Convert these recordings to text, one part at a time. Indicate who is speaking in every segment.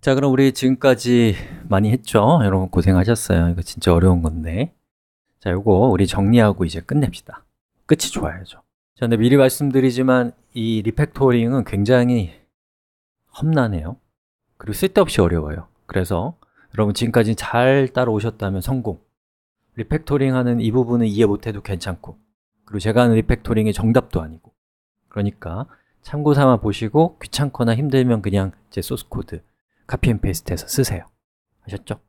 Speaker 1: 자, 그럼 우리 지금까지 많이 했죠? 여러분 고생하셨어요. 이거 진짜 어려운 건데. 자, 요거 우리 정리하고 이제 끝냅시다. 끝이 좋아야죠. 자, 근데 미리 말씀드리지만 이 리팩토링은 굉장히 험난해요. 그리고 쓸데없이 어려워요. 그래서 여러분 지금까지 잘 따라오셨다면 성공. 리팩토링 하는 이 부분은 이해 못해도 괜찮고. 그리고 제가 하는 리팩토링이 정답도 아니고. 그러니까 참고 삼아 보시고 귀찮거나 힘들면 그냥 제 소스 코드 카피 앤 페이스트해서 쓰세요 아셨죠?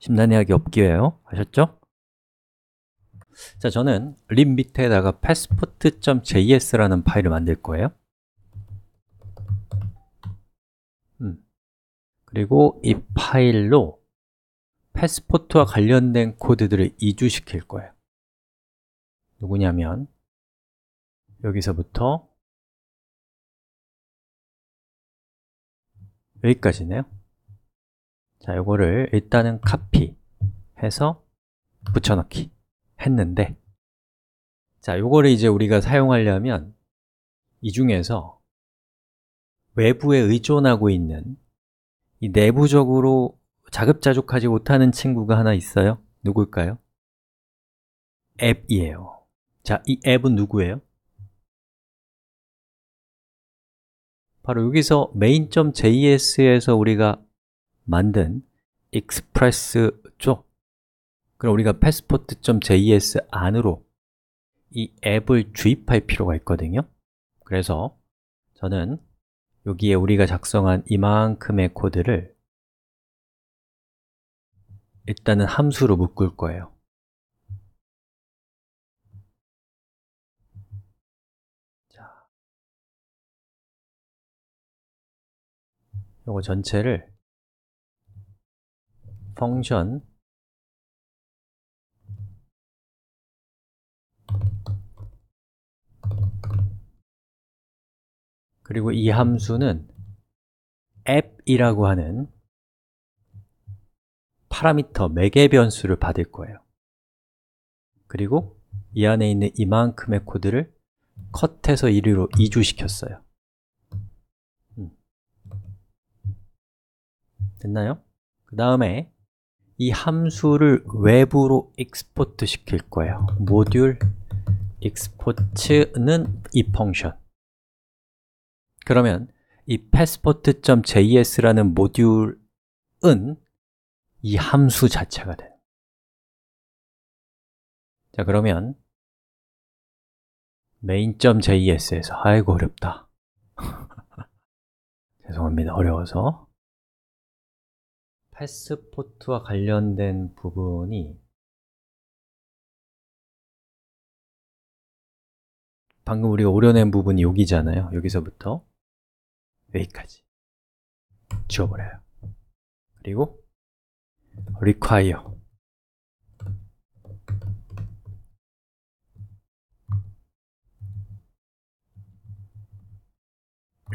Speaker 1: 심란해하기 없기예요 아셨죠? 자, 저는 립 밑에다가 passport.js라는 파일을 만들 거예요 음. 그리고 이 파일로 패스포트와 관련된 코드들을 이주시킬 거예요 누구냐면
Speaker 2: 여기서부터
Speaker 1: 여기까지네요 자, 이거를 일단은 카피해서 붙여넣기 했는데 자, 이거를 이제 우리가 사용하려면 이 중에서 외부에 의존하고 있는 이 내부적으로 자급자족하지 못하는 친구가 하나 있어요 누굴까요? 앱이에요 자, 이 앱은 누구예요? 바로 여기서 main.js에서 우리가 만든 express죠 그럼 우리가 passport.js 안으로 이 앱을 주입할 필요가 있거든요 그래서 저는 여기에 우리가 작성한 이만큼의 코드를 일단은 함수로 묶을
Speaker 2: 거예요 요거 전체를 function
Speaker 1: 그리고 이 함수는 app이라고 하는 파라미터 매개 변수를 받을 거예요 그리고 이 안에 있는 이만큼의 코드를 컷해서 1위로 이주시켰어요 됐나요? 그 다음에 이 함수를 외부로 export 시킬 거예요 module e x p o r t 는이 펑션 그러면 이 passport.js라는 모듈은 이 함수 자체가 돼요 자 그러면 main.js에서 아이고 어렵다 죄송합니다 어려워서 패스포트와 관련된 부분이 방금 우리가 오려낸 부분이 여기잖아요. 여기서부터 여기까지 지워버려요. 그리고 require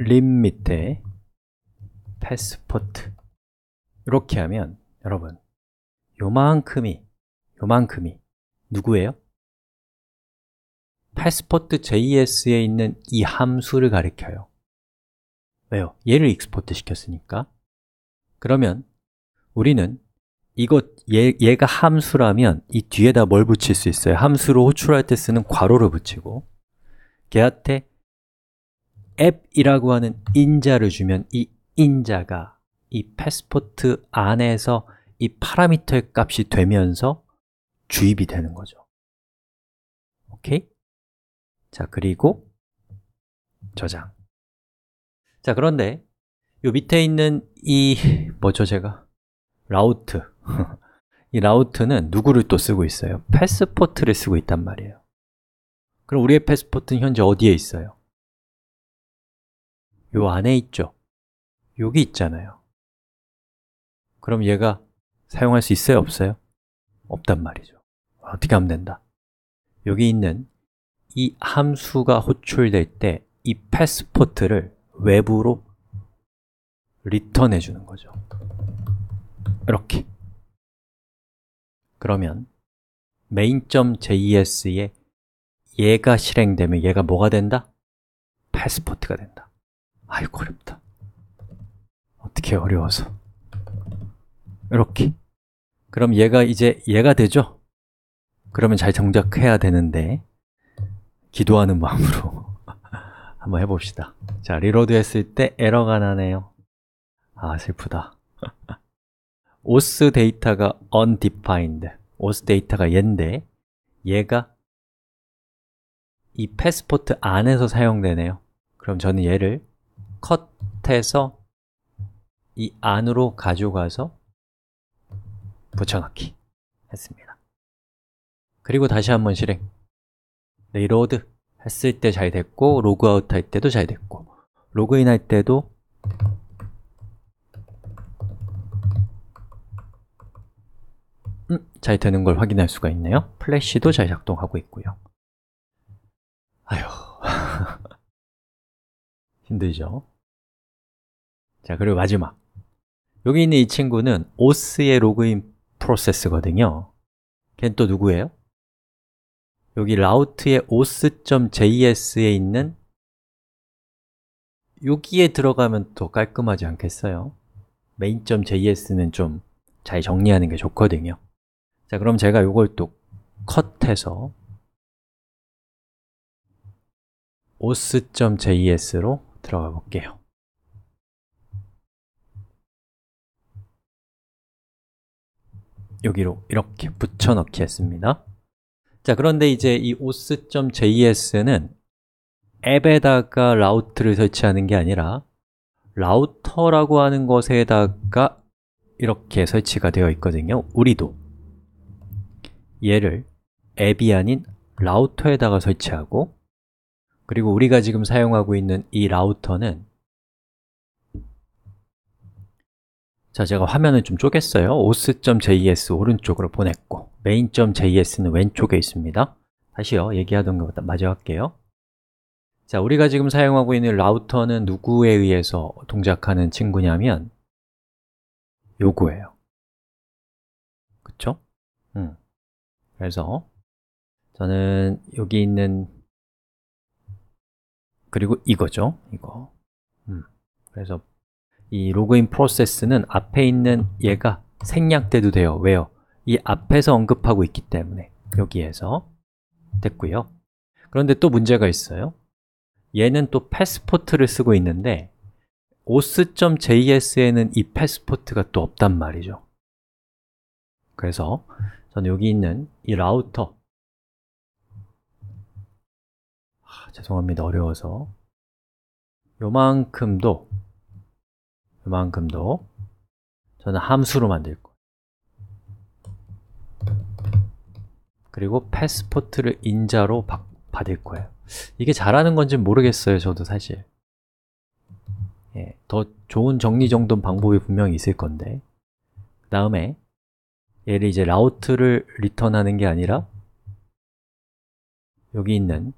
Speaker 1: 림 밑에 패스포트 이렇게 하면 여러분 요만큼이 요만큼이 누구예요? 패스포트 JS에 있는 이 함수를 가리켜요. 왜요? 얘를 익스포트 시켰으니까. 그러면 우리는 이것 얘, 얘가 함수라면 이 뒤에다 뭘 붙일 수 있어요? 함수로 호출할 때 쓰는 괄호를 붙이고 걔한테 앱이라고 하는 인자를 주면 이 인자가 이 패스포트 안에서 이 파라미터의 값이 되면서 주입이 되는 거죠. 오케이? 자, 그리고 저장. 자, 그런데 요 밑에 있는 이 뭐죠, 제가? 라우트. 이 라우트는 누구를 또 쓰고 있어요? 패스포트를 쓰고 있단 말이에요. 그럼 우리의 패스포트는 현재 어디에 있어요? 요 안에 있죠? 여기
Speaker 2: 있잖아요.
Speaker 1: 그럼 얘가 사용할 수 있어요? 없어요? 없단 말이죠 어떻게 하면 된다? 여기 있는 이 함수가 호출될 때 이 패스포트를 외부로 리턴해 주는 거죠 이렇게 그러면 main.js에 얘가 실행되면 얘가 뭐가 된다? 패스포트가 된다 아이고 어렵다 어떻게 어려워서 이렇게 그럼 얘가 이제 얘가 되죠? 그러면 잘 정작해야 되는데 기도하는 마음으로 한번 해봅시다 자, 리로드 했을 때 에러가 나네요 아, 슬프다 오스 데이터가 undefined 오스 데이터가 얘인데 얘가 이 패스포트 안에서 사용되네요 그럼 저는 얘를 컷해서 이 안으로 가져가서 붙여넣기 했습니다. 그리고 다시 한번 실행 리로드 했을 때 잘 됐고 로그아웃 할 때도 잘 됐고 로그인 할 때도 음, 잘 되는 걸 확인할 수가 있네요 플래시도 잘 작동하고 있고요 아휴 힘들죠 자 그리고 마지막 여기 있는 이 친구는 o s 의 로그인 프로세스거든요. 걘 또 누구예요? 여기 라우트의 os.js에 있는 여기에 들어가면 더 깔끔하지 않겠어요? main.js는 좀 잘 정리하는 게 좋거든요 자, 그럼 제가 이걸 또 컷해서 os.js로 들어가 볼게요 여기로 이렇게 붙여넣기 했습니다 자, 그런데 이제 이 os.js는 앱에다가 라우트를 설치하는 게 아니라 라우터라고 하는 것에다가 이렇게 설치가 되어 있거든요 우리도 얘를 앱이 아닌 라우터에다가 설치하고 그리고 우리가 지금 사용하고 있는 이 라우터는 자, 제가 화면을 좀 쪼갰어요. os.js 오른쪽으로 보냈고 main.js는 왼쪽에 있습니다. 다시요, 얘기하던 것보다 마저 할게요. 자, 우리가 지금 사용하고 있는 라우터는 누구에 의해서 동작하는 친구냐면 요구예요. 그쵸? 음. 그래서 저는 여기 있는 그리고 이거죠, 이거. 음. 그래서 이 로그인 프로세스는 앞에 있는 얘가 생략돼도 돼요. 왜요? 이 앞에서 언급하고 있기 때문에 여기에서 됐고요. 그런데 또 문제가 있어요. 얘는 또 패스포트를 쓰고 있는데 os.js에는 이 패스포트가 또 없단 말이죠. 그래서 저는 여기 있는 이 라우터 아, 죄송합니다. 어려워서 요만큼도 이만큼도 저는 함수로 만들 거예요. 그리고 패스포트를 인자로 받, 받을 거예요. 이게 잘하는 건지 모르겠어요, 저도 사실. 예, 더 좋은 정리정돈 방법이 분명히 있을 건데 그 다음에 얘를 이제 라우트를 리턴하는 게 아니라 여기 있는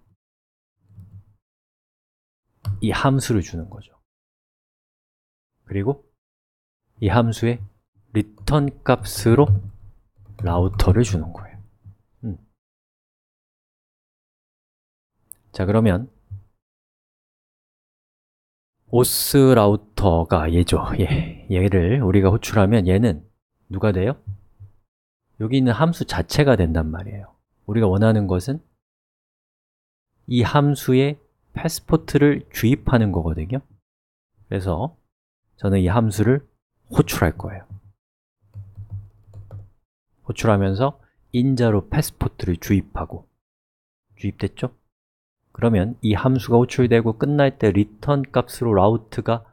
Speaker 1: 이 함수를 주는 거죠 그리고 이 함수의 return 값으로 라우터를 주는 거예요 음. 자 그러면 os 라우터가 얘죠 얘. 예, 얘를 우리가 호출하면 얘는 누가 돼요? 여기 있는 함수 자체가 된단 말이에요 우리가 원하는 것은 이 함수의 패스포트를 주입하는 거거든요 그래서 저는 이 함수를 호출할 거예요 호출하면서 인자로 패스포트를 주입하고 주입됐죠? 그러면 이 함수가 호출되고 끝날 때 리턴 값으로 라우트가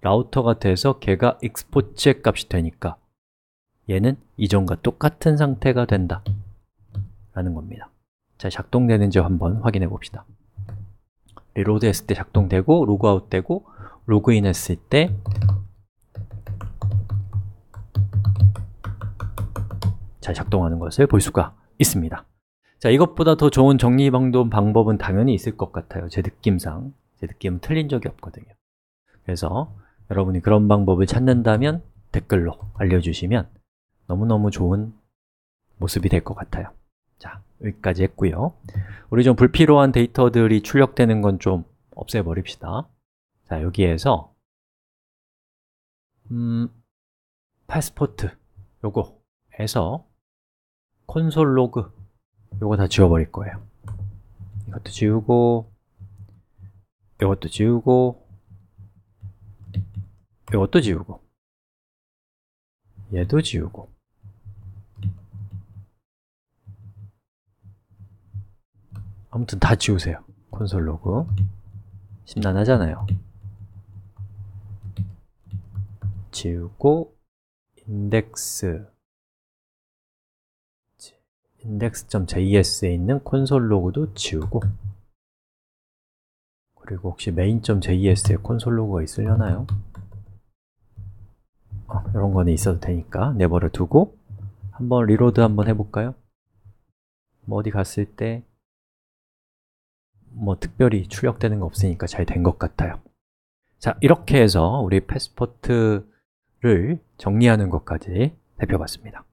Speaker 1: 라우터가 돼서 걔가 export의 값이 되니까 얘는 이전과 똑같은 상태가 된다 라는 겁니다 자, 작동되는지 한번 확인해 봅시다 리로드 했을 때 작동되고 로그아웃 되고 로그인했을 때 잘 작동하는 것을 볼 수가 있습니다. 자, 이것보다 더 좋은 정리 방법 방법은 당연히 있을 것 같아요. 제 느낌상. 제 느낌은 틀린 적이 없거든요. 그래서 여러분이 그런 방법을 찾는다면 댓글로 알려주시면 너무너무 좋은 모습이 될 것 같아요. 자, 여기까지 했고요. 우리 좀 불필요한 데이터들이 출력되는 건 좀 없애버립시다. 자, 여기에서 음, 파스포트 요거에서 콘솔 로그 요거 다 지워버릴 거예요. 이것도 지우고 이것도 지우고 이것도 지우고 얘도 지우고 아무튼 다 지우세요 콘솔 로그 심란하잖아요 지우고 인덱스 index.js에 있는 콘솔 로그도 지우고 그리고 혹시 main.js에 콘솔 로그가 있으려나요? 어, 이런 거는 있어도 되니까 네버를 두고 한번 리로드 한번 해볼까요? 뭐 어디 갔을 때 뭐 특별히 출력되는 거 없으니까 잘 된 것 같아요 자, 이렇게 해서 우리 패스포트 정리하는 것까지 살펴봤습니다.